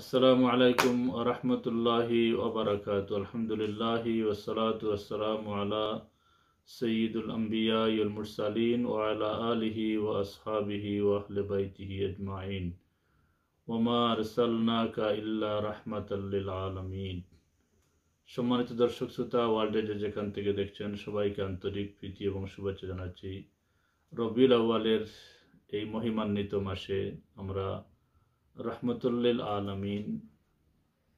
আসসালামু আলাইকুম রহমতুল্লাহি ওবরাকাত আলহামদুলিল্লাহ ওসলাত ওসালাম আলা সঈদুল আম্বিয়াল মুরসালিন ও আলা আলিহি ও আসহাবিহি ওয়াহলবাইতিহি আজমাইন ওমা রসালনাকা ইল্লা রহমতাল্লিল আলমিন সম্মানিত দর্শক শ্রোতা ওয়ার্ল্ডে যে যেখান থেকে দেখছেন সবাইকে আন্তরিক প্রীতি এবং শুভেচ্ছা জানাচ্ছি রবিউল আওয়ালের এই মহিমান্বিত মাসে আমরা রহমতুল্লিল আলমিন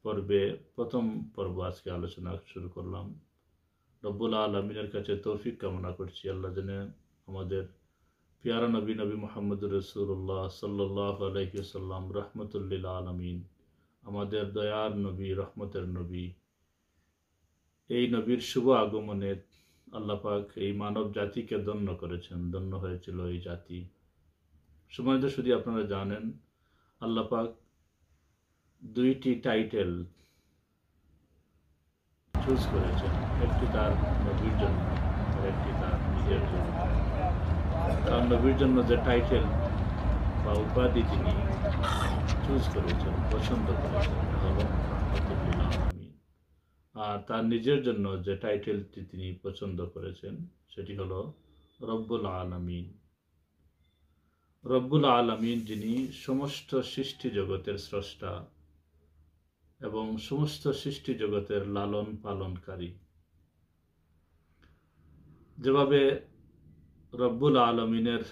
পর্বে প্রথম পর্ব আজকে আলোচনা শুরু করলাম রব্বুল আলমিনের কাছে তৌফিক কামনা করছি আল্লাহ জানে আমাদের পিয়ারা নবী নবী মোহাম্মদ রসুল্লাহ সাল্লাহ আলহিসাল্লাম রহমতুল্লিল আলমিন আমাদের দয়ার নবী রহমতের নবী এই নবীর শুভ আগমনে আল্লাপাক এই মানব জাতিকে ধন্য করেছেন ধন্য হয়েছিল এই জাতি সময় তো শুধু আপনারা জানেন আল্লাপাক দুইটি টাইটেল চুজ করেছেন একটি তার নবীর জন্য আর একটি তার নিজের জন্য তার নবীর জন্য যে টাইটেল বা উপাধি তিনি চুজ করেছেন পছন্দ করেছেন আর তার নিজের জন্য যে টাইটেলটি তিনি পছন্দ করেছেন সেটি হলো রব্বুল আলমিন রব্বুল আলমিন যিনি সমস্ত সৃষ্টি জগতের স্রষ্টা এবং সমস্ত সৃষ্টি জগতের লালন পালনকারী যেভাবে রব্বুল আলমিনের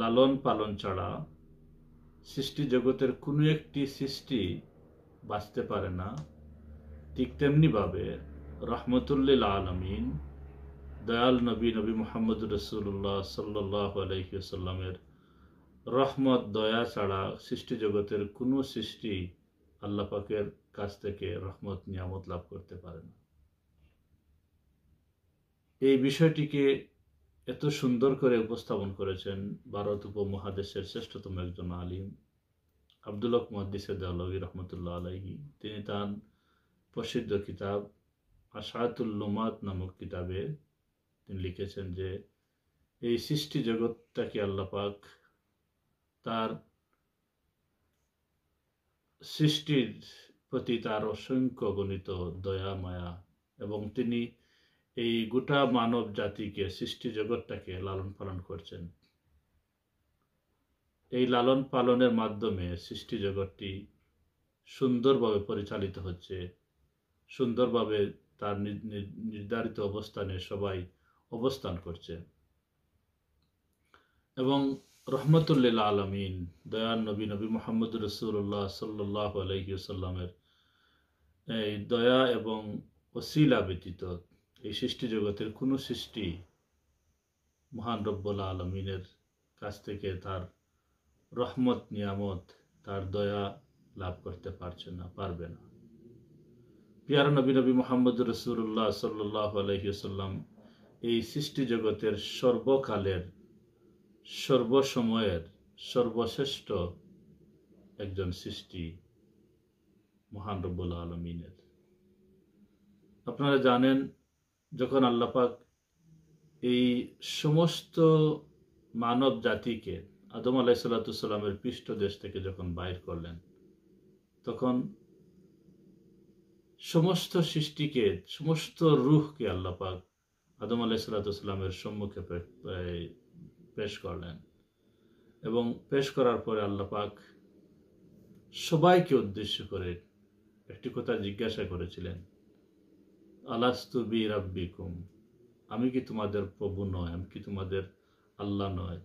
লালন পালন ছাড়া সৃষ্টি জগতের কোনো একটি সৃষ্টি বাঁচতে পারে না ঠিক তেমনিভাবে রহমতুল্লিল আলমিন দয়াল নবী নবী মোহাম্মদ রসুল্লাহ সাল্লাহ আলহিসাল্লামের রহমত দয়া ছাড়া সৃষ্টি জগতের কোনো সৃষ্টি আল্লাপাকের কাছ থেকে রহমত নিয়ামত লাভ করতে পারে না এই বিষয়টিকে এত সুন্দর করে উপস্থাপন করেছেন ভারত উপমহাদেশের শ্রেষ্ঠতম একজন আলিম আবদুল্লাহ মহাদ্দিসে দেওয়ালবী রহমতুল্লাহ আলাইহি তিনি তার প্রসিদ্ধ কিতাব আশাতুল নামক কিতাবে তিনি লিখেছেন যে এই সৃষ্টি জগৎটাকে আল্লাপাক তার সৃষ্টির প্রতি তার অসংখ্য গণিত দয়া মায়া এবং তিনি এই গোটা মানব জাতিকে সৃষ্টি জগৎটাকে লালন পালন করছেন এই লালন পালনের মাধ্যমে সৃষ্টি জগৎটি সুন্দরভাবে পরিচালিত হচ্ছে সুন্দরভাবে তার নির্ধারিত অবস্থানে সবাই অবস্থান করছে এবং রহমতুল্লিল আলমিন দয়ান নবী নবী মোহাম্মদ রসুল্লাহ সাল্লাহ আলহিউসাল্লামের এই দয়া এবং অশিলা ব্যতীত এই সৃষ্টি জগতের কোনো সৃষ্টি মহান রব্বুল্লা আলমিনের কাছ থেকে তার রহমত নিয়ামত তার দয়া লাভ করতে পারছে না পারবে না পিয়ার নবী নবী মোহাম্মদ রসুল্লাহ সাল্লাহ আলহিউসাল্লাম এই সৃষ্টি জগতের সর্বকালের সর্বসময়ের সর্বশ্রেষ্ঠ একজন সৃষ্টি মহান রব্বুল আলমিনের আপনারা জানেন যখন আল্লাপাক এই সমস্ত মানব জাতিকে আদম আলাই সাল্লাতুসাল্লামের পৃষ্ঠ দেশ থেকে যখন বাইর করলেন তখন সমস্ত সৃষ্টিকে সমস্ত রুহকে আল্লাপাক আদম আলাইসাল্লাতামের সম্মুখে পেশ করলেন এবং পেশ করার পরে আল্লাহ পাক সবাইকে উদ্দেশ্য করে একটি কথা জিজ্ঞাসা করেছিলেন আলাস্তু বি রাব্বিকুম আমি কি তোমাদের প্রভু নয় আমি কি তোমাদের আল্লাহ নয়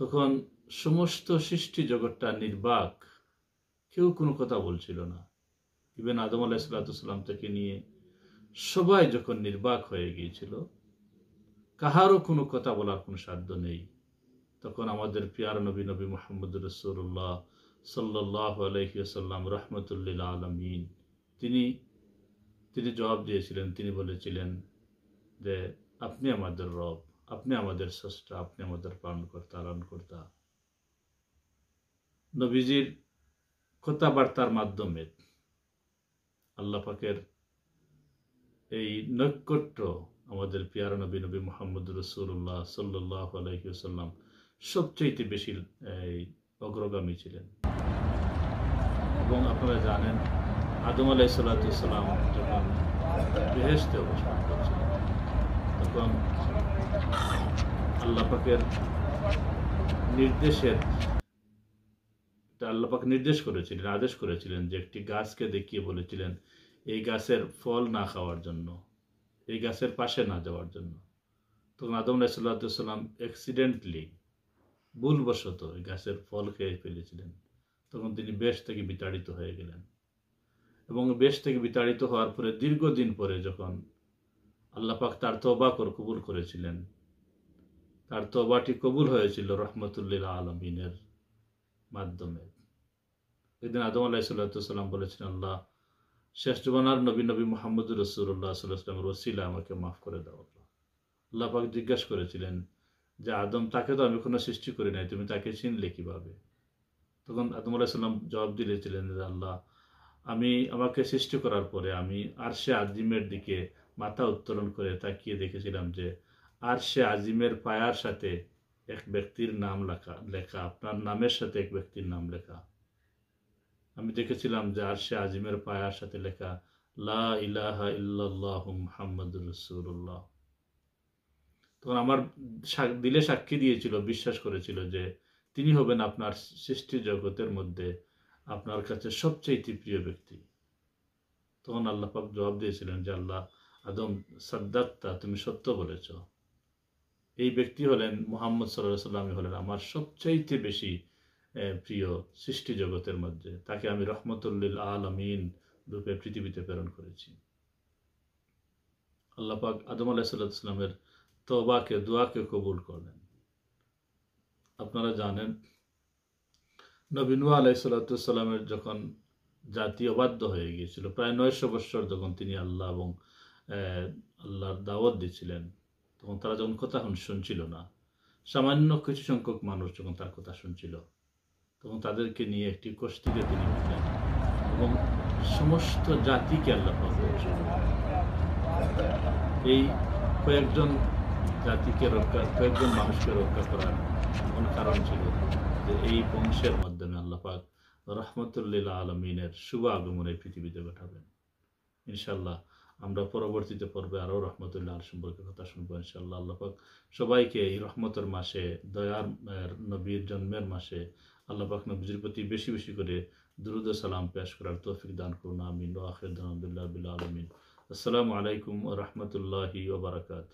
তখন সমস্ত সৃষ্টি জগৎটা নির্বাক কেউ কোনো কথা বলছিল না ইভেন আদম আলাহ সাল্লাতাম থেকে নিয়ে সবাই যখন নির্বাক হয়ে গিয়েছিল কাহারও কোনো কথা বলার কোনো সাধ্য নেই তখন আমাদের পিয়ার নবী নবী মোহাম্মদ রসুল্লাহ সাল্লাহ আলহিসাল্লাম রহমতুল্লিল আলমিন তিনি তিনি জবাব দিয়েছিলেন তিনি বলেছিলেন যে আপনি আমাদের রব আপনি আমাদের স্রষ্টা আপনি আমাদের পালনকর্তা কর্তা নবীজির কথাবার্তার মাধ্যমে আল্লাহ পাকের এই নৈকট্য আমাদের পিয়ার নবী নবী মোহাম্মদ রসুল্লাহ সাল্লাহ আলহিউসাল্লাম সবচেয়ে বেশি এই অগ্রগামী ছিলেন এবং আপনারা জানেন আদম আলাই সাল্লাতাম যখন বেহেস্তে অবস্থান করছিলেন তখন আল্লাপাকের নির্দেশের আল্লাপাক নির্দেশ করেছিলেন আদেশ করেছিলেন যে একটি গাছকে দেখিয়ে বলেছিলেন এই গাছের ফল না খাওয়ার জন্য এই গাছের পাশে না যাওয়ার জন্য তখন আদম রাসুল্লাহাম অ্যাক্সিডেন্টলি ভুলবশত এই গাছের ফল খেয়ে ফেলেছিলেন তখন তিনি বেশ থেকে বিতাড়িত হয়ে গেলেন এবং বেশ থেকে বিতাড়িত হওয়ার পরে দীর্ঘদিন পরে যখন আল্লাপাক তার তবা কর কবুল করেছিলেন তার তবাটি কবুল হয়েছিল রহমতুল্লিল্লা আলমিনের মাধ্যমে এদিন আদম সাল্লাম বলেছিলেন আল্লাহ শ্রেষ্ঠ বানার নবী নবী মোহাম্মদ রসুল্লাহ সাল্লামের ওসিলা আমাকে মাফ করে দাও আল্লাহ পাক জিজ্ঞাসা করেছিলেন যে আদম তাকে তো আমি কোনো সৃষ্টি করি নাই তুমি তাকে চিনলে কীভাবে তখন আদম আলাইসাল্লাম জবাব দিলেছিলেন যে আল্লাহ আমি আমাকে সৃষ্টি করার পরে আমি আর সে আজিমের দিকে মাথা উত্তোলন করে তাকিয়ে দেখেছিলাম যে আর সে আজিমের পায়ার সাথে এক ব্যক্তির নাম লেখা লেখা আপনার নামের সাথে এক ব্যক্তির নাম লেখা আমি দেখেছিলাম যে আরশে আজিমের পায়ার সাথে লেখা লা ইলাহা ইল্লাল্লাহ মুহাম্মাদুর রসুল্লাহ তখন আমার দিলে সাক্ষী দিয়েছিল বিশ্বাস করেছিল যে তিনি হবেন আপনার সৃষ্টি জগতের মধ্যে আপনার কাছে সবচেয়ে প্রিয় ব্যক্তি তখন আল্লাহ পাক জবাব দিয়েছিলেন যে আল্লাহ আদম সাদ্দাত্তা তুমি সত্য বলেছ এই ব্যক্তি হলেন মোহাম্মদ সাল্লাহ সাল্লামী হলেন আমার সবচাইতে বেশি প্রিয় সৃষ্টি জগতের মধ্যে তাকে আমি রহমতুল্লিল আলমিন রূপে পৃথিবীতে প্রেরণ করেছি আল্লাপাক আদম আলাহিসাল্লামের তবাকে দোয়াকে কবুল করলেন আপনারা জানেন নবী নুয়া আলাইসাল্লাতুসাল্লামের যখন জাতি অবাধ্য হয়ে গিয়েছিল প্রায় নয়শো বৎসর যখন তিনি আল্লাহ এবং আল্লাহর দাওয়াত দিয়েছিলেন তখন তারা যখন কথা শুনছিল না সামান্য কিছু সংখ্যক মানুষ যখন তার কথা শুনছিল এবং তাদেরকে নিয়ে একটি কষ্টিতে তিনি উঠলেন এবং সমস্ত জাতিকে আল্লাহ এই কয়েকজন জাতিকে রক্ষা কয়েকজন মানুষকে রক্ষা করার কোন কারণ ছিল যে এই বংশের মাধ্যমে আল্লাপাক রহমতুল্লিল্লা আলমিনের শুভ আগমনে পৃথিবীতে পাঠাবেন ইনশাল্লাহ আমরা পরবর্তীতে পর্বে আরও রহমতুল্লাহ আল সম্পর্কে কথা শুনবো ইনশাল্লাহ আল্লাহাক সবাইকে এই রহমতের মাসে দয়ার নবীর জন্মের মাসে আল্লাহাক নবীর প্রতি বেশি বেশি করে দ্রুত সালাম পেশ করার তৌফিক দান করুন আমিন আখের আলমিন আসসালামু আলাইকুম রহমতুল্লাহি ওবরাকাত